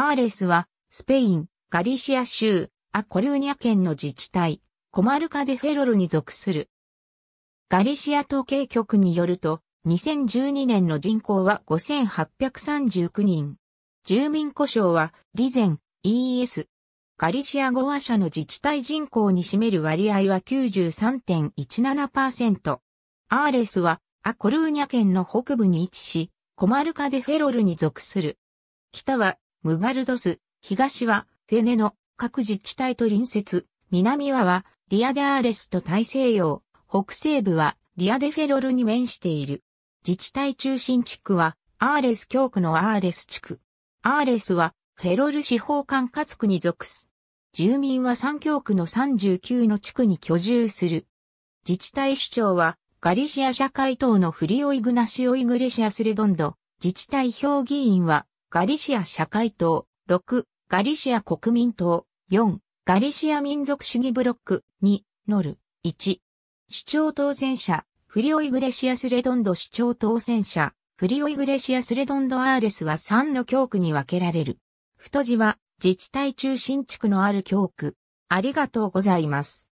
アーレスは、スペイン、ガリシア州、アコルーニャ県の自治体、コマルカデフェロルに属する。ガリシア統計局によると、2012年の人口は5839人。住民故障は、リゼン、EES。ガリシア語話者の自治体人口に占める割合は93.17%。アーレスは、アコルーニャ県の北部に位置し、コマルカデフェロルに属する。北はムガルドス、東はフェネの各自治体と隣接、南ははリアデアーレスと大西洋、北西部はリアデフェロルに面している。自治体中心地区はアーレス教区のアーレス地区。アーレスはフェロル司法管轄区に属す。住民は三教区の39の地区に居住する。自治体首長はガリシア社会党のフリオイグナシオ・イグレシアスレドンド、自治体評議員はガリシア社会党、6、ガリシア国民党、4、ガリシア民族主義ブロック、2、ノル、1、主張当選者、フリオイグレシアスレドンド主張当選者、フリオイグレシアスレドンドアーレスは3の教区に分けられる。太字は自治体中心地区のある教区。ありがとうございます。